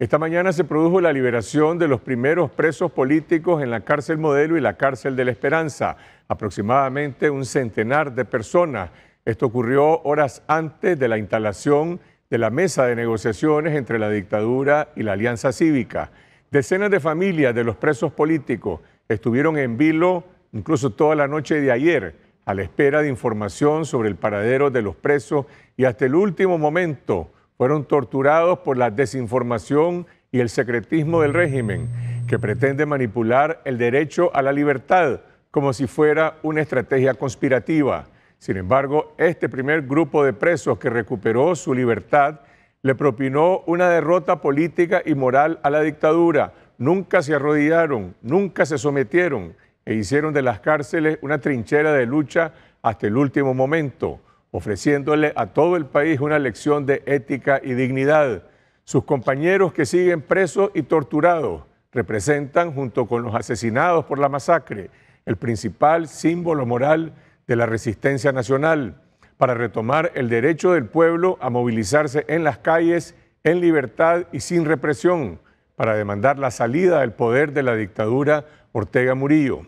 Esta mañana se produjo la liberación de los primeros presos políticos en la cárcel modelo y la cárcel de la esperanza, aproximadamente un centenar de personas. Esto ocurrió horas antes de la instalación de la mesa de negociaciones entre la dictadura y la alianza cívica. Decenas de familias de los presos políticos estuvieron en vilo incluso toda la noche de ayer a la espera de información sobre el paradero de los presos y hasta el último momento fueron torturados por la desinformación y el secretismo del régimen, que pretende manipular el derecho a la libertad como si fuera una estrategia conspirativa. Sin embargo, este primer grupo de presos que recuperó su libertad le propinó una derrota política y moral a la dictadura. Nunca se arrodillaron, nunca se sometieron e hicieron de las cárceles una trinchera de lucha hasta el último momento ofreciéndole a todo el país una lección de ética y dignidad. Sus compañeros que siguen presos y torturados representan, junto con los asesinados por la masacre, el principal símbolo moral de la resistencia nacional para retomar el derecho del pueblo a movilizarse en las calles en libertad y sin represión, para demandar la salida del poder de la dictadura Ortega Murillo.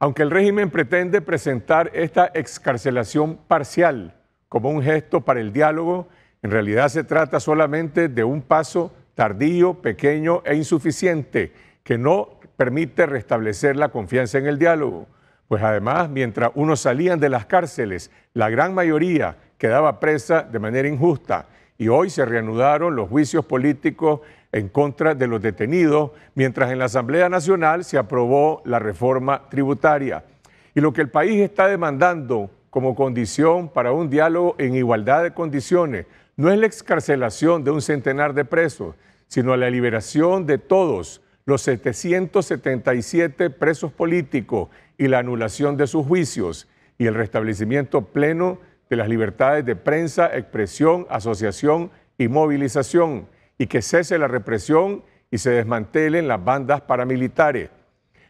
Aunque el régimen pretende presentar esta excarcelación parcial como un gesto para el diálogo, en realidad se trata solamente de un paso tardío, pequeño e insuficiente que no permite restablecer la confianza en el diálogo. Pues además, mientras unos salían de las cárceles, la gran mayoría quedaba presa de manera injusta y hoy se reanudaron los juicios políticos en contra de los detenidos, mientras en la Asamblea Nacional se aprobó la reforma tributaria. Y lo que el país está demandando como condición para un diálogo en igualdad de condiciones no es la excarcelación de un centenar de presos, sino la liberación de todos los 777 presos políticos y la anulación de sus juicios y el restablecimiento pleno de las libertades de prensa, expresión, asociación y movilización y que cese la represión y se desmantelen las bandas paramilitares.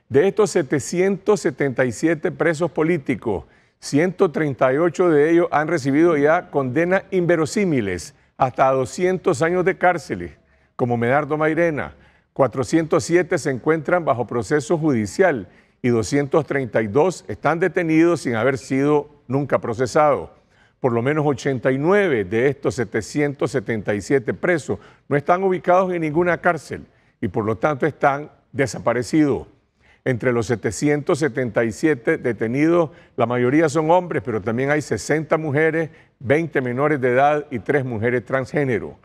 De estos 777 presos políticos, 138 de ellos han recibido ya condenas inverosímiles, hasta 200 años de cárcel, como Medardo Mairena. 407 se encuentran bajo proceso judicial y 232 están detenidos sin haber sido nunca procesados. Por lo menos 89 de estos 777 presos no están ubicados en ninguna cárcel y por lo tanto están desaparecidos. Entre los 777 detenidos, la mayoría son hombres, pero también hay 60 mujeres, 20 menores de edad y 3 mujeres transgénero.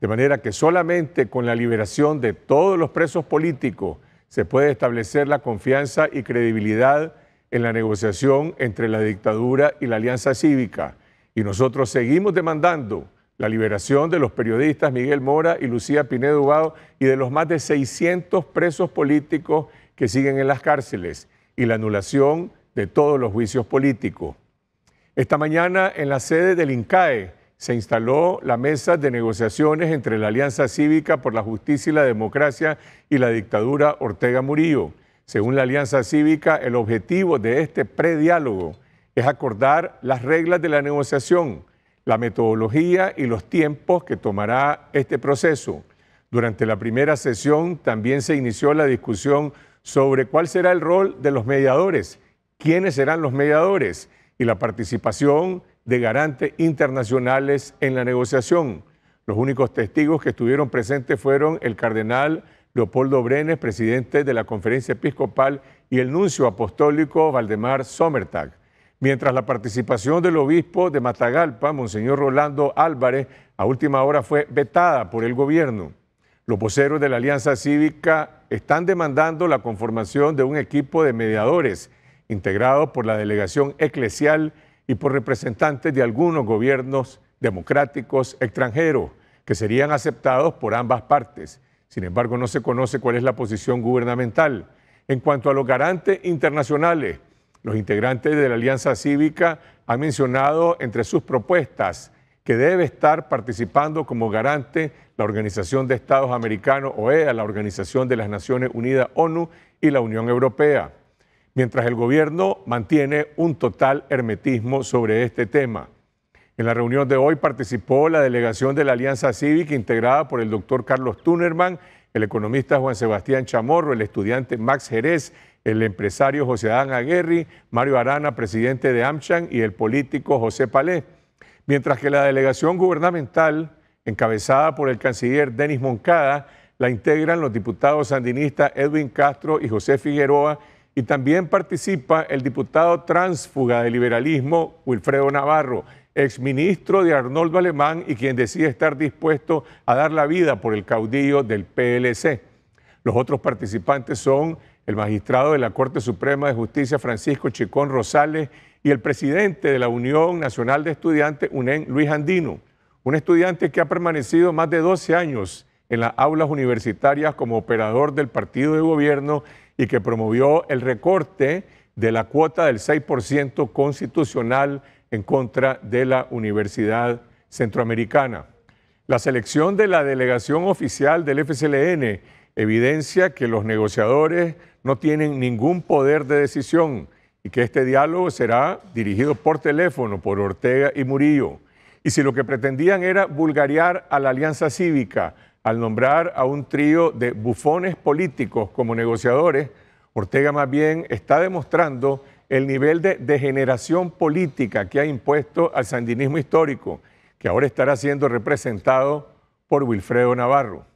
De manera que solamente con la liberación de todos los presos políticos se puede establecer la confianza y credibilidad en la negociación entre la dictadura y la alianza cívica, y nosotros seguimos demandando la liberación de los periodistas Miguel Mora y Lucía Pinedo Ubado y de los más de 600 presos políticos que siguen en las cárceles y la anulación de todos los juicios políticos. Esta mañana en la sede del INCAE se instaló la mesa de negociaciones entre la Alianza Cívica por la Justicia y la Democracia y la dictadura Ortega Murillo. Según la Alianza Cívica, el objetivo de este prediálogo es acordar las reglas de la negociación, la metodología y los tiempos que tomará este proceso. Durante la primera sesión también se inició la discusión sobre cuál será el rol de los mediadores, quiénes serán los mediadores y la participación de garantes internacionales en la negociación. Los únicos testigos que estuvieron presentes fueron el cardenal Leopoldo Brenes, presidente de la Conferencia Episcopal, y el nuncio apostólico Valdemar Sommertag mientras la participación del obispo de Matagalpa, Monseñor Rolando Álvarez, a última hora fue vetada por el gobierno. Los voceros de la Alianza Cívica están demandando la conformación de un equipo de mediadores integrado por la delegación eclesial y por representantes de algunos gobiernos democráticos extranjeros que serían aceptados por ambas partes. Sin embargo, no se conoce cuál es la posición gubernamental. En cuanto a los garantes internacionales, los integrantes de la Alianza Cívica han mencionado entre sus propuestas que debe estar participando como garante la Organización de Estados Americanos, OEA, la Organización de las Naciones Unidas, ONU y la Unión Europea, mientras el gobierno mantiene un total hermetismo sobre este tema. En la reunión de hoy participó la delegación de la Alianza Cívica integrada por el doctor Carlos Tunerman, el economista Juan Sebastián Chamorro, el estudiante Max Jerez, el empresario José Adán Aguerri, Mario Arana, presidente de AmCham, y el político José Palé. Mientras que la delegación gubernamental, encabezada por el canciller Denis Moncada, la integran los diputados sandinistas Edwin Castro y José Figueroa, y también participa el diputado transfuga de liberalismo Wilfredo Navarro, exministro de Arnoldo Alemán y quien decide estar dispuesto a dar la vida por el caudillo del PLC. Los otros participantes son el magistrado de la Corte Suprema de Justicia, Francisco Chicón Rosales, y el presidente de la Unión Nacional de Estudiantes, UNEN, Luis Andino, un estudiante que ha permanecido más de 12 años en las aulas universitarias como operador del partido de gobierno y que promovió el recorte de la cuota del 6% constitucional en contra de la Universidad Centroamericana. La selección de la delegación oficial del FCLN evidencia que los negociadores no tienen ningún poder de decisión y que este diálogo será dirigido por teléfono por Ortega y Murillo. Y si lo que pretendían era vulgariar a la alianza cívica al nombrar a un trío de bufones políticos como negociadores, Ortega más bien está demostrando el nivel de degeneración política que ha impuesto al sandinismo histórico, que ahora estará siendo representado por Wilfredo Navarro.